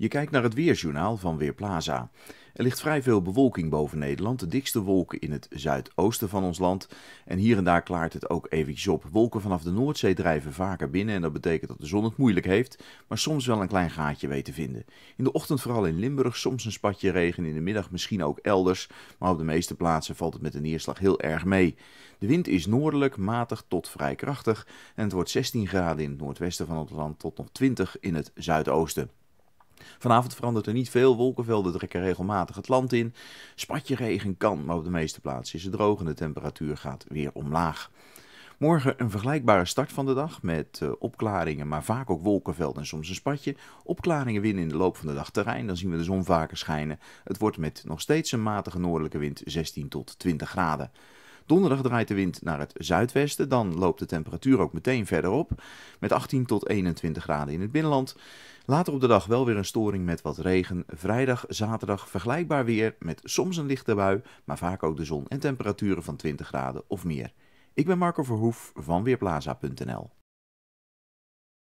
Je kijkt naar het weerjournaal van Weerplaza. Er ligt vrij veel bewolking boven Nederland, de dikste wolken in het zuidoosten van ons land. En hier en daar klaart het ook eventjes op. Wolken vanaf de Noordzee drijven vaker binnen en dat betekent dat de zon het moeilijk heeft, maar soms wel een klein gaatje weet te vinden. In de ochtend vooral in Limburg soms een spatje regen, in de middag misschien ook elders, maar op de meeste plaatsen valt het met de neerslag heel erg mee. De wind is noordelijk, matig tot vrij krachtig en het wordt 16 graden in het noordwesten van het land tot nog 20 in het zuidoosten. Vanavond verandert er niet veel. Wolkenvelden trekken regelmatig het land in. Spatje regen kan, maar op de meeste plaatsen is het droog en de temperatuur gaat weer omlaag. Morgen een vergelijkbare start van de dag met eh, opklaringen, maar vaak ook wolkenvelden en soms een spatje. Opklaringen winnen in de loop van de dag terrein, dan zien we de zon vaker schijnen. Het wordt met nog steeds een matige noordelijke wind 16 tot 20 graden. Donderdag draait de wind naar het zuidwesten. Dan loopt de temperatuur ook meteen verder op. Met 18 tot 21 graden in het binnenland. Later op de dag wel weer een storing met wat regen. Vrijdag, zaterdag vergelijkbaar weer met soms een lichte bui, maar vaak ook de zon en temperaturen van 20 graden of meer. Ik ben Marco Verhoef van Weerplaza.nl.